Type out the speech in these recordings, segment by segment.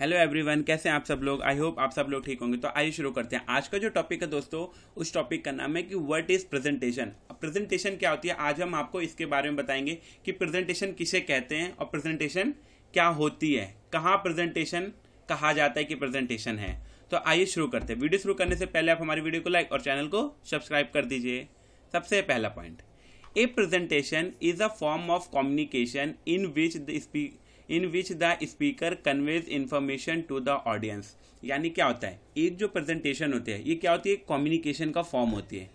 hello everyone कैसे हैं आप सब लोग आई होप आप सब लोग ठीक होंगे तो आइए शुरू करते हैं आज का जो टॉपिक है दोस्तों उस टॉपिक का नाम है कि व्हाट इज प्रेजेंटेशन अब प्रेजेंटेशन क्या होती है आज हम आपको इसके बारे में बताएंगे कि प्रेजेंटेशन किसे कहते हैं और प्रेजेंटेशन क्या होती है कहाँ प्रेजेंटेशन कहा जाता है कि प्रेजेंटेशन है तो आइए शुरू करते हैं वीडियो शुरू करने से पहले आप हमारी वीडियो को लाइक और चैनल को सब्सक्राइब कर दीजिए सबसे पहला point a presentation is a form of communication in which the speak in which the speaker conveys information to the audience यानी क्या होता है एक जो प्रेजेंटेशन होती है ये क्या होती है कम्युनिकेशन का फॉर्म होती है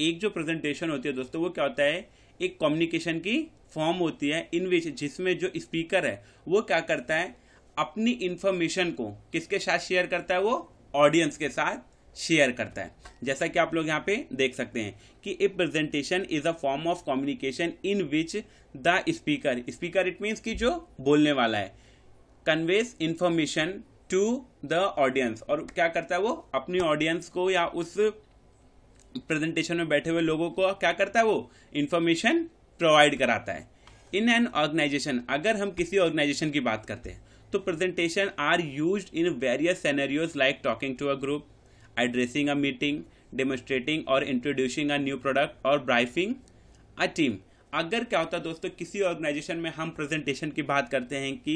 एक जो प्रेजेंटेशन होती है दोस्तों वो क्या होता है एक कम्युनिकेशन की फॉर्म होती है इन विच जिसमें जो स्पीकर है वो क्या करता है अपनी इन्फॉर्मेशन को किसके साथ शेयर करता है वो ऑडियंस के साथ शेयर करता है जैसा कि आप लोग यहाँ पे देख सकते हैं कि a presentation is a form of communication in which the speaker speaker it means कि जो बोलने वाला है conveys information to the audience और क्या करता है वो अपनी ऑडियंस को या उस प्रेजेंटेशन में बैठे हुए लोगों को क्या करता है वो इंफॉर्मेशन प्रोवाइड कराता है इन एन ऑर्गेनाइजेशन अगर हम किसी ऑर्गेनाइजेशन की बात करते हैं तो presentation are used in various scenarios like talking to a group addressing a meeting demonstrating और इंट्रोड्यूसिंग अ न्यू प्रोडक्ट और ब्राइफिंग अ टीम अगर क्या होता है दोस्तों किसी ऑर्गेनाइजेशन में हम प्रेजेंटेशन की बात करते हैं कि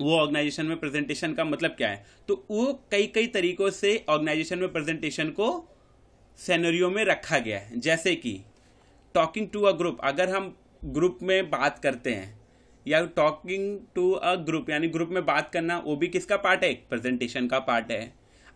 वो ऑर्गेनाइजेशन में प्रेजेंटेशन का मतलब क्या है तो वो कई कई तरीकों से ऑर्गेनाइजेशन में प्रेजेंटेशन को सेनोरियो में रखा गया है जैसे कि टॉकिंग टू अ ग्रुप अगर हम ग्रुप में बात करते हैं या टॉकिंग टू अ ग्रुप यानी ग्रुप में बात करना वो भी किसका पार्ट है प्रेजेंटेशन का पार्ट है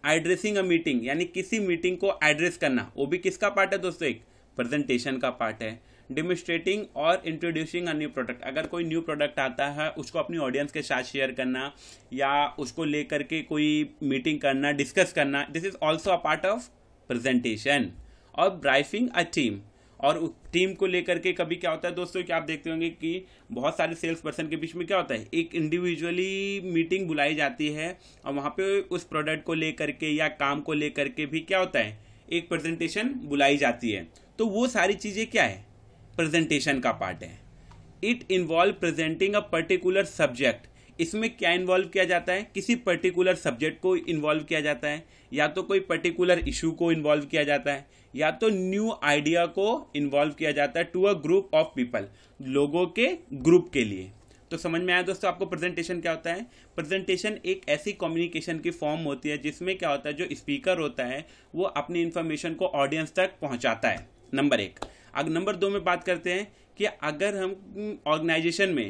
एड्रेसिंग अ मीटिंग यानी किसी मीटिंग को एड्रेस करना वो भी किसका पार्ट है दोस्तों एक प्रेजेंटेशन का पार्ट है डिमोस्ट्रेटिंग और इंट्रोड्यूसिंग अ न्यू प्रोडक्ट अगर कोई न्यू प्रोडक्ट आता है उसको अपनी ऑडियंस के साथ शेयर करना या उसको लेकर के कोई मीटिंग करना डिस्कस करना this is also a part of presentation और ब्राइफिंग अ टीम और टीम को लेकर के कभी क्या होता है दोस्तों कि आप देखते होंगे कि बहुत सारे सेल्स पर्सन के बीच में क्या होता है एक इंडिविजुअली मीटिंग बुलाई जाती है और वहाँ पे उस प्रोडक्ट को लेकर के या काम को लेकर के भी क्या होता है एक प्रेजेंटेशन बुलाई जाती है तो वो सारी चीज़ें क्या है प्रेजेंटेशन का पार्ट है it involve presenting a particular subject इसमें क्या इन्वॉल्व किया जाता है किसी पर्टिकुलर सब्जेक्ट को इन्वॉल्व किया जाता है या तो कोई पर्टिकुलर इशू को इन्वॉल्व किया जाता है या तो न्यू आइडिया को इन्वॉल्व किया जाता है to a group of people लोगों के ग्रुप के लिए तो समझ में आया दोस्तों आपको प्रेजेंटेशन क्या होता है प्रेजेंटेशन एक ऐसी कम्युनिकेशन की फॉर्म होती है जिसमें क्या होता है जो स्पीकर होता है वो अपनी इन्फॉर्मेशन को ऑडियंस तक पहुंचाता है नंबर एक अब नंबर दो में बात करते हैं कि अगर हम ऑर्गेनाइजेशन में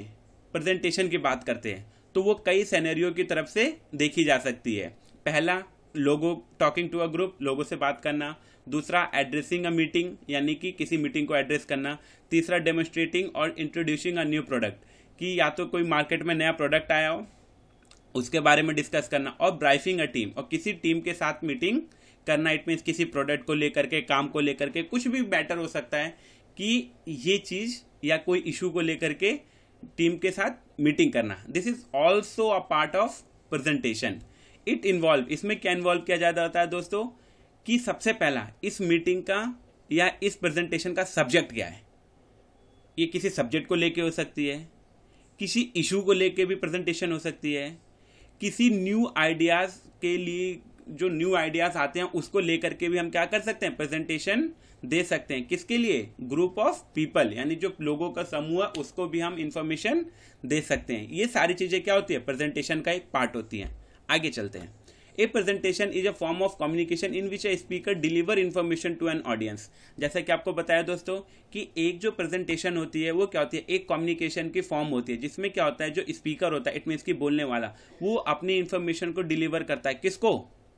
प्रेजेंटेशन की बात करते हैं तो वो कई सैनरियों की तरफ से देखी जा सकती है पहला लोगों टॉकिंग टू अ ग्रुप लोगों से बात करना दूसरा एड्रेसिंग अ मीटिंग यानी कि किसी मीटिंग को एड्रेस करना तीसरा डेमोस्ट्रेटिंग और इंट्रोड्यूसिंग अ न्यू प्रोडक्ट कि या तो कोई मार्केट में नया प्रोडक्ट आया हो उसके बारे में डिस्कस करना और ब्राइफिंग अ टीम और किसी टीम के साथ मीटिंग करना इट मीन्स किसी प्रोडक्ट को लेकर के काम को लेकर के कुछ भी बेटर हो सकता है कि ये चीज़ या कोई इशू को लेकर के टीम के साथ मीटिंग करना this is also a part of presentation it involve इसमें क्या इन्वॉल्व किया जाता है दोस्तों कि सबसे पहला इस मीटिंग का या इस प्रेजेंटेशन का सब्जेक्ट क्या है ये किसी सब्जेक्ट को लेके हो सकती है किसी इशू को लेके भी प्रेजेंटेशन हो सकती है किसी न्यू आइडियाज़ के लिए जो न्यू आइडियाज़ आते हैं उसको लेकर के भी हम क्या कर सकते हैं प्रेजेंटेशन दे सकते हैं किसके लिए ग्रुप ऑफ पीपल यानी जो लोगों का समूह है उसको भी हम इंफॉर्मेशन दे सकते हैं ये सारी चीज़ें क्या होती है प्रेजेंटेशन का एक पार्ट होती है आगे चलते हैं a presentation is a form of communication in which a speaker deliver information to an audience जैसा कि आपको बताया दोस्तों कि एक जो प्रेजेंटेशन होती है वो क्या होती है एक कम्युनिकेशन की फॉर्म होती है जिसमें क्या होता है जो स्पीकर होता है इट मीन्स की बोलने वाला वो अपनी इन्फॉर्मेशन को डिलीवर करता है किसको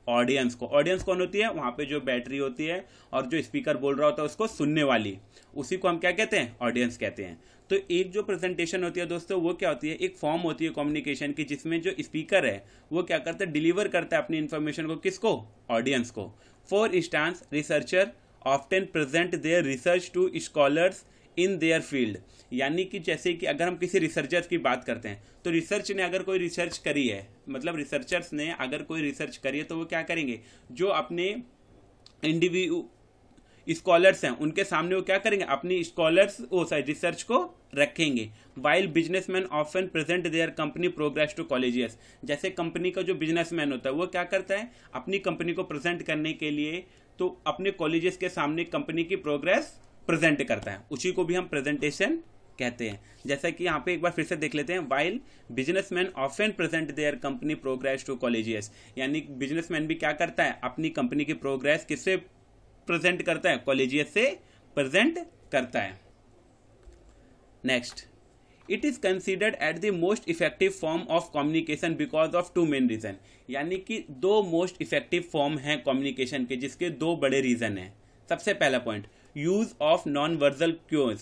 ऑडियंस को ऑडियंस कौन होती है वहां पे जो बैटरी होती है और जो स्पीकर बोल रहा होता है उसको सुनने वाली उसी को हम क्या कहते हैं ऑडियंस कहते हैं तो एक जो प्रेजेंटेशन होती है दोस्तों वो क्या होती है एक फॉर्म होती है कम्युनिकेशन की जिसमें जो स्पीकर है वो क्या करता है डिलीवर करता है अपनी इन्फॉर्मेशन को किसको ऑडियंस को for instance researcher often present their research to scholars in their field यानी कि जैसे कि अगर हम किसी रिसर्चर की बात करते हैं तो रिसर्च ने अगर कोई रिसर्च करी है मतलब रिसर्चर्स ने अगर कोई रिसर्च करी है तो वो क्या करेंगे जो अपने इंडिविजू स्कॉलर्स हैं उनके सामने वो क्या करेंगे अपनी स्कॉलर्स ओ सॉरी रिसर्च को रखेंगे while businessman often present their company progress to colleagues जैसे कंपनी का जो बिजनेसमैन होता है वो क्या करता है अपनी कंपनी को प्रेजेंट करने के लिए तो अपने कॉलेजेस के सामने कंपनी की प्रोग्रेस प्रेजेंट करता है उसी को भी हम प्रेजेंटेशन कहते हैं जैसा कि यहाँ पे एक बार फिर से देख लेते हैं while businessman often present their company progress to colleagues यानी बिजनेसमैन भी क्या करता है अपनी कंपनी की प्रोग्रेस किससे प्रेजेंट करता है कॉलेजियस से प्रेजेंट करता है next it is considered at the most effective form of communication because of two main reason यानी कि दो मोस्ट इफेक्टिव फॉर्म है कम्युनिकेशन के जिसके दो बड़े रीजन है सबसे पहला point use of non verbal cues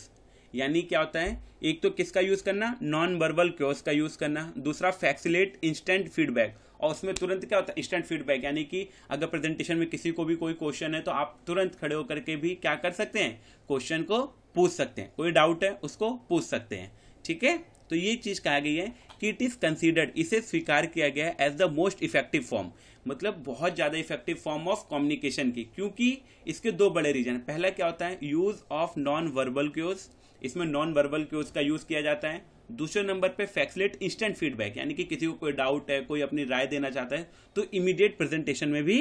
यानी क्या होता है एक तो किसका यूज करना नॉन वर्बल क्योज का यूज करना दूसरा फैक्सिलेट इंस्टेंट फीडबैक और उसमें तुरंत क्या होता है इंस्टेंट फीडबैक यानी कि अगर प्रेजेंटेशन में किसी को भी कोई क्वेश्चन है तो आप तुरंत खड़े होकर के भी क्या कर सकते हैं क्वेश्चन को पूछ सकते हैं कोई डाउट है उसको पूछ सकते हैं ठीक है तो ये चीज कहा गई है कि इट इज कंसिडर्ड इसे स्वीकार किया गया as the most effective form मतलब बहुत ज्यादा इफेक्टिव फॉर्म ऑफ कम्युनिकेशन की क्योंकि इसके दो बड़े रीजन पहला क्या होता है use of non verbal cues इसमें नॉन वर्बल क्यूज का यूज किया जाता है दूसरे नंबर पे फैक्सलेट इंस्टेंट फीडबैक यानी कि किसी को कोई डाउट है कोई अपनी राय देना चाहता है तो इमीडिएट प्रेजेंटेशन में भी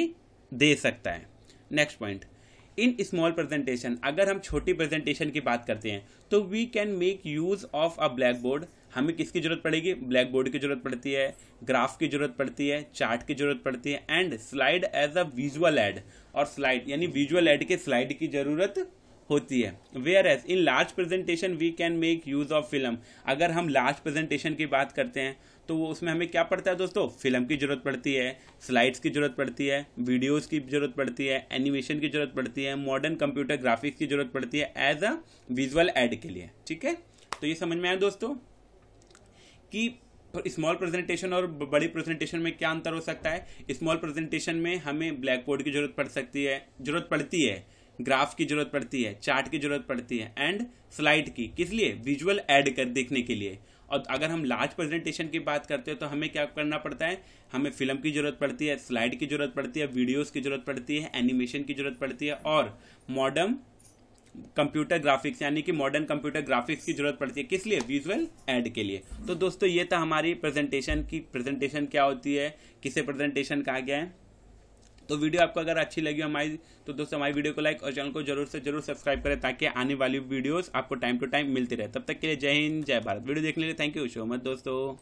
दे सकता है next point in small presentation अगर हम छोटी प्रेजेंटेशन की बात करते हैं तो we can make use of a black board हमें किसकी ज़रूरत पड़ेगी ब्लैक बोर्ड की ज़रूरत पड़ती है ग्राफ की ज़रूरत पड़ती है चार्ट की ज़रूरत पड़ती है and slide as a visual aid और स्लाइड यानी विजुअल एड के स्लाइड की ज़रूरत होती है whereas in large presentation we can make use of film अगर हम लार्ज प्रेजेंटेशन की बात करते हैं तो वो उसमें हमें क्या पड़ता है दोस्तों फिल्म की जरूरत पड़ती है स्लाइड्स की जरूरत पड़ती है वीडियोस की जरूरत पड़ती है एनिमेशन की जरूरत पड़ती है मॉडर्न कंप्यूटर ग्राफिक्स की जरूरत पड़ती है एज अ विजुअल एड के लिए ठीक है तो ये समझ में आया दोस्तों कि स्मॉल प्रेजेंटेशन और बड़ी प्रेजेंटेशन में क्या अंतर हो सकता है स्मॉल प्रेजेंटेशन में हमें ब्लैक बोर्ड की जरूरत पड़ सकती है जरूरत पड़ती है ग्राफ की जरूरत पड़ती है चार्ट की जरूरत पड़ती है एंड स्लाइड की किस लिए विजुअल एड कर देखने के लिए और अगर हम लार्ज प्रेजेंटेशन की बात करते हैं तो हमें क्या करना पड़ता है हमें फिल्म की जरूरत पड़ती है स्लाइड की जरूरत पड़ती है वीडियोस की जरूरत पड़ती है एनिमेशन की जरूरत पड़ती है और मॉडर्न कंप्यूटर ग्राफिक्स यानी कि मॉडर्न कंप्यूटर ग्राफिक्स की जरूरत पड़ती है किस लिए विजुअल एड के लिए तो दोस्तों ये था हमारी प्रेजेंटेशन की प्रेजेंटेशन क्या होती है किसे प्रेजेंटेशन कहा गया है तो वीडियो आपको अगर अच्छी लगी हमारी तो दोस्तों हमारी वीडियो को लाइक और चैनल को जरूर से जरूर सब्सक्राइब करें ताकि आने वाली वीडियोस आपको टाइम टू टाइम मिलती रहे तब तक के लिए जय हिंद जय भारत वीडियो देखने के लिए थैंक यू सो मच दोस्तों